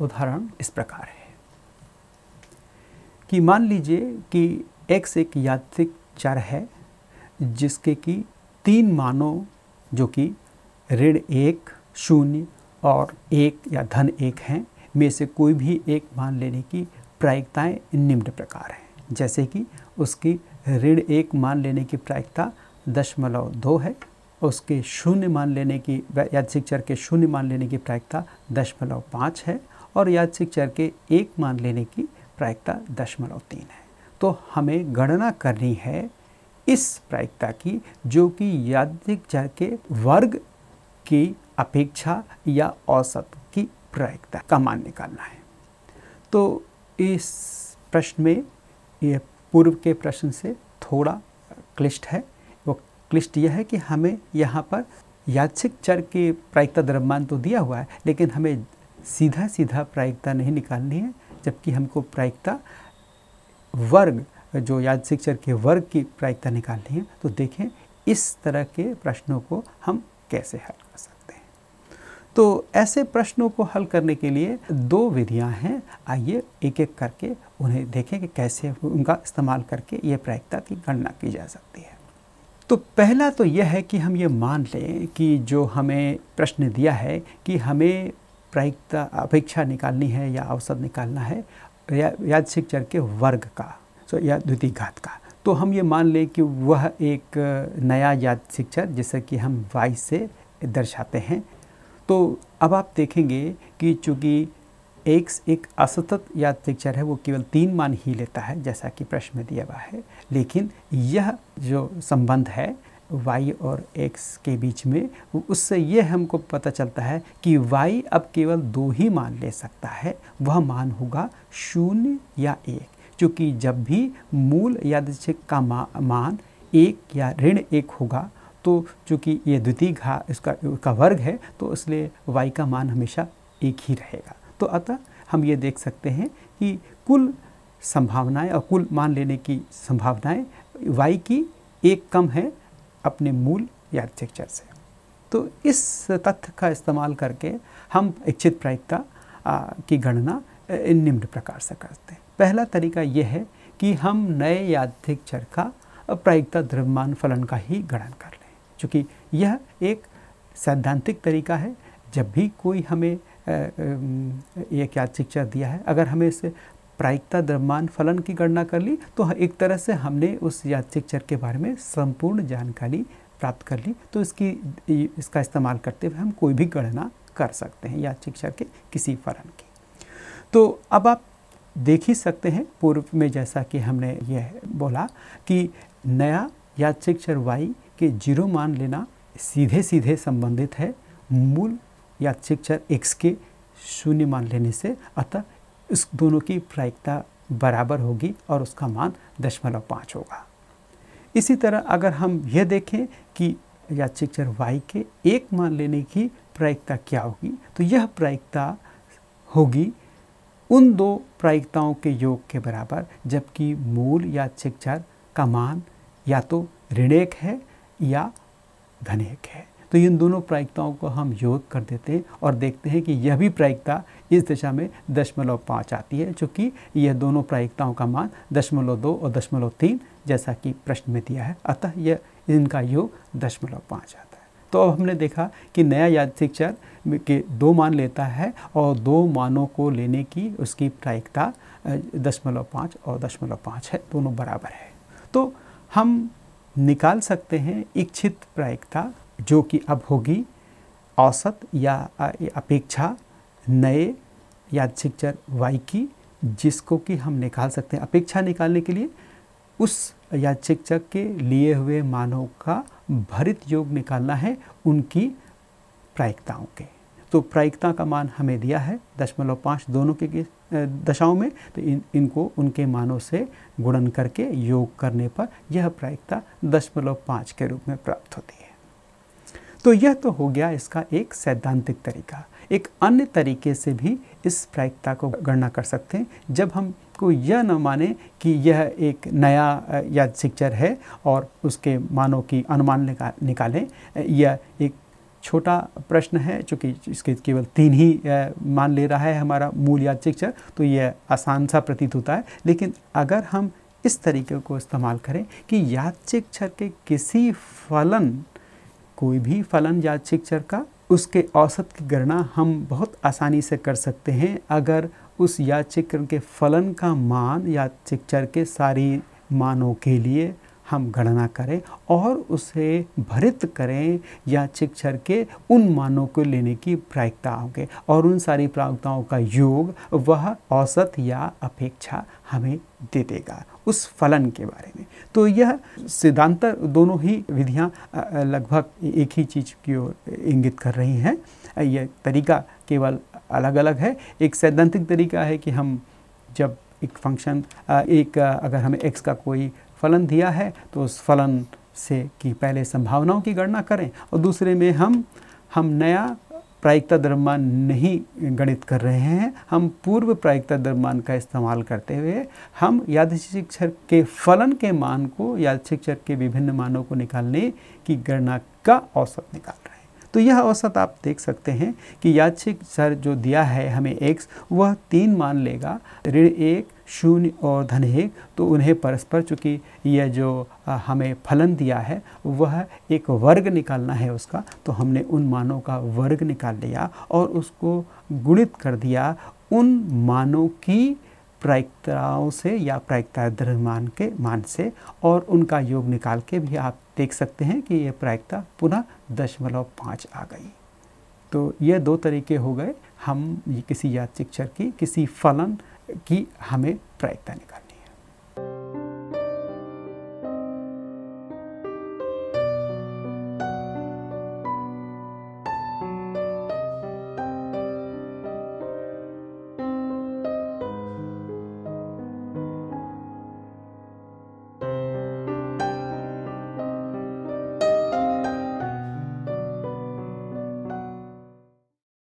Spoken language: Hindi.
उदाहरण इस प्रकार है कि मान लीजिए कि x एक यात्रिक चर है जिसके कि तीन मानों जो कि ऋण एक शून्य और एक या धन एक हैं में से कोई भी एक मान लेने की प्रायिकताएं निम्न प्रकार हैं जैसे कि उसकी ऋण एक मान लेने की प्रायिकता दशमलव दो है उसके शून्य मान लेने की यादृिक चर के शून्य मान लेने की प्रायिकता दशमलव पाँच है और यादसिक चर के एक मान लेने की प्रायिकता दशमलव तीन है तो हमें गणना करनी है इस प्रायिकता की जो कि यादृिक चर के वर्ग की अपेक्षा या औसत की प्रायिकता का मान निकालना है तो इस प्रश्न में यह पूर्व के प्रश्न से थोड़ा क्लिष्ट है वो क्लिष्ट यह है कि हमें यहाँ पर यादृिक चर के प्रायिकता द्रव्यमान तो दिया हुआ है लेकिन हमें सीधा सीधा प्रायिकता नहीं निकालनी है जबकि हमको प्रायिकता वर्ग जो याद शिक्षक के वर्ग की प्रायिकता निकालनी है तो देखें इस तरह के प्रश्नों को हम कैसे हल कर सकते हैं तो ऐसे प्रश्नों को हल करने के लिए दो विधियां हैं आइए एक एक करके उन्हें देखें कि कैसे उनका इस्तेमाल करके ये प्रायिकता की गणना की जा सकती है तो पहला तो यह है कि हम ये मान लें कि जो हमें प्रश्न दिया है कि हमें प्रायिकता अपेक्षा निकालनी है या अवसर निकालना है या यादशिक चर के वर्ग का सो या द्वितीय घात का तो हम ये मान लें कि वह एक नया याद शिक्षर जैसे कि हम वाई से दर्शाते हैं तो अब आप देखेंगे कि चूँकि एक्स एक असतत याद शिक्षर है वो केवल तीन मान ही लेता है जैसा कि प्रश्न में दिया हुआ है लेकिन यह जो संबंध है y और x के बीच में उससे ये हमको पता चलता है कि y अब केवल दो ही मान ले सकता है वह मान होगा शून्य या एक क्योंकि जब भी मूल याद का मा, मान एक या ऋण एक होगा तो चूँकि ये द्वितीय घा इसका का वर्ग है तो इसलिए y का मान हमेशा एक ही रहेगा तो अतः हम ये देख सकते हैं कि कुल संभावनाएं और कुल मान लेने की संभावनाएं y की एक कम है अपने मूल आर्किटेक्चर से तो इस तथ्य का इस्तेमाल करके हम इच्छित प्रायिकता की गणना निम्न प्रकार से करते हैं पहला तरीका यह है कि हम नए यादृक चर का प्रायिकता द्रव्यमान फलन का ही गणन कर लें क्योंकि यह एक सैद्धांतिक तरीका है जब भी कोई हमें एक यादृक चर दिया है अगर हमें इसे प्रायिकता द्रव्यमान फलन की गणना कर ली तो एक तरह से हमने उस यादृिक चर के बारे में संपूर्ण जानकारी प्राप्त कर ली तो इसकी इसका इस्तेमाल करते हुए हम कोई भी गणना कर सकते हैं यादृिक चर के किसी फलन की तो अब आप देख ही सकते हैं पूर्व में जैसा कि हमने यह बोला कि नया यादृिक चर वाई के जीरो मान लेना सीधे सीधे संबंधित है मूल यादृिक चर एक्स के शून्य मान लेने से अतः इस दोनों की प्रायिकता बराबर होगी और उसका मान दशमलव पाँच होगा इसी तरह अगर हम यह देखें कि याचिक चर वाई के एक मान लेने की प्रायिकता क्या होगी तो यह प्रायिकता होगी उन दो प्रायिकताओं के योग के बराबर जबकि मूल याचिक चर का मान या तो ऋणेक है या धनेक है तो इन दोनों प्रायिकताओं को हम योग कर देते हैं और देखते हैं कि यह भी प्रायिकता इस दिशा में दशमलव पाँच आती है चूँकि यह दोनों प्रायिकताओं का मान दशमलव दो और दशमलव तीन जैसा कि प्रश्न में दिया है अतः यह इनका योग दशमलव पाँच आता है तो अब हमने देखा कि नया याद चर के दो मान लेता है और दो मानों को लेने की उसकी प्रायिकता दशमलव पाँच और दशमलव पाँच है दोनों बराबर है तो हम निकाल सकते हैं इच्छित प्रायिकता जो कि अब होगी औसत या अपेक्षा नए यादृिक चर वाई की जिसको कि हम निकाल सकते हैं अपेक्षा निकालने के लिए उस यादृिक चर के लिए हुए मानों का भरित योग निकालना है उनकी प्रायिकताओं के तो प्रायिकता का मान हमें दिया है दशमलव पाँच दोनों के दशाओं में तो इन इनको उनके मानों से गुणन करके योग करने पर यह प्रायिकता दशमलव पाँच के रूप में प्राप्त होती है तो यह तो हो गया इसका एक सैद्धांतिक तरीका एक अन्य तरीके से भी इस प्रायिकता को गणना कर सकते हैं जब हम को यह न माने कि यह एक नया या सिक्चर है और उसके मानों की अनुमान निकालें यह एक छोटा प्रश्न है चूँकि इसके केवल तीन ही मान ले रहा है हमारा मूल याद चर तो यह आसान सा प्रतीत होता है लेकिन अगर हम इस तरीके को इस्तेमाल करें कि याद के किसी फलन कोई भी फलन या चिक्चर का उसके औसत की गणना हम बहुत आसानी से कर सकते हैं अगर उस यादृच्छिक के फलन का मान या चिक्चर के सारी मानों के लिए हम गणना करें और उसे भरित करें या चिक्षर के उन मानों को लेने की प्रायिकताओं के और उन सारी प्रायिकताओं का योग वह औसत या अपेक्षा हमें दे देगा उस फलन के बारे में तो यह सिद्धांत दोनों ही विधियाँ लगभग एक ही चीज़ की ओर इंगित कर रही हैं यह तरीका केवल अलग अलग है एक सैद्धांतिक तरीका है कि हम जब एक फंक्शन एक अगर हमें एक्स का कोई फलन दिया है तो उस फलन से की पहले संभावनाओं की गणना करें और दूसरे में हम हम नया प्रायिकता द्रव्यमान नहीं गणित कर रहे हैं हम पूर्व प्रायिकता द्रव्यमान का इस्तेमाल करते हुए हम याद शिक्षक के फलन के मान को याद शिक्षक के विभिन्न मानों को निकालने की गणना का औसत निकाल तो यह औसत आप देख सकते हैं कि याचिक सर जो दिया है हमें एक्स वह तीन मान लेगा ऋण एक शून्य और धन एक तो उन्हें परस्पर चूँकि यह जो हमें फलन दिया है वह एक वर्ग निकालना है उसका तो हमने उन मानों का वर्ग निकाल लिया और उसको गुणित कर दिया उन मानों की प्रायिकताओं से या प्रायिकता द्रव्यमान के मान से और उनका योग निकाल के भी आप देख सकते हैं कि ये प्रायिकता पुनः दशमलव पाँच आ गई तो ये दो तरीके हो गए हम किसी याद शिक्षक की किसी फलन की हमें प्रायिकता निकालनी